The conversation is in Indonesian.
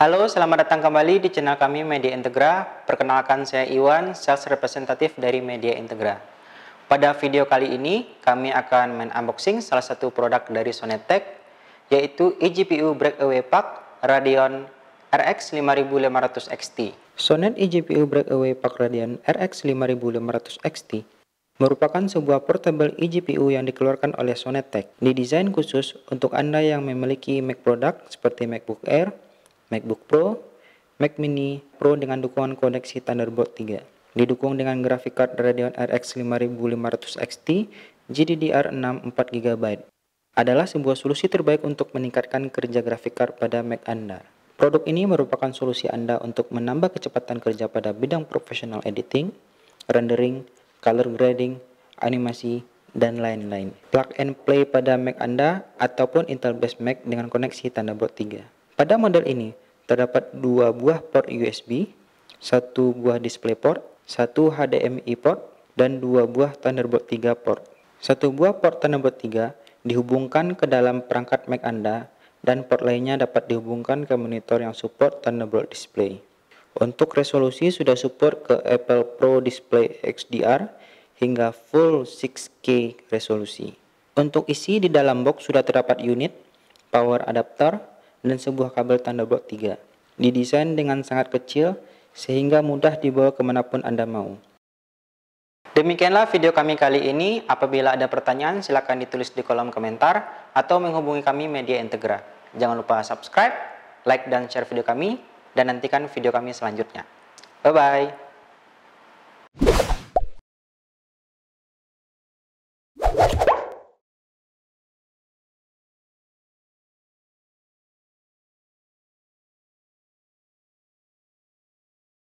Halo, selamat datang kembali di channel kami Media Integra. Perkenalkan saya Iwan, sales representatif dari Media Integra. Pada video kali ini, kami akan main unboxing salah satu produk dari Sonetech, yaitu eGPU Breakaway Pack Radeon RX 5500 XT. Sonet eGPU Breakaway Pack Radeon RX 5500 XT merupakan sebuah portable eGPU yang dikeluarkan oleh Sonetech. Didesain khusus untuk Anda yang memiliki Mac produk seperti MacBook Air, MacBook Pro, Mac Mini Pro dengan dukungan koneksi Thunderbolt 3. Didukung dengan grafik card Radeon RX 5500 XT GDDR6 4GB. Adalah sebuah solusi terbaik untuk meningkatkan kerja grafik card pada Mac Anda. Produk ini merupakan solusi Anda untuk menambah kecepatan kerja pada bidang profesional editing, rendering, color grading, animasi, dan lain-lain. Plug and play pada Mac Anda ataupun Intel based Mac dengan koneksi Thunderbolt 3. Pada model ini, terdapat dua buah port USB, satu buah display port, satu HDMI port, dan dua buah Thunderbolt 3 port. Satu buah port Thunderbolt 3 dihubungkan ke dalam perangkat Mac Anda dan port lainnya dapat dihubungkan ke monitor yang support Thunderbolt display. Untuk resolusi sudah support ke Apple Pro Display XDR hingga full 6K resolusi. Untuk isi di dalam box sudah terdapat unit, power adapter, dan sebuah kabel tanda blok 3. Didesain dengan sangat kecil sehingga mudah dibawa kemanapun Anda mau. Demikianlah video kami kali ini. Apabila ada pertanyaan, silakan ditulis di kolom komentar atau menghubungi kami Media Integra. Jangan lupa subscribe, like, dan share video kami, dan nantikan video kami selanjutnya. Bye-bye.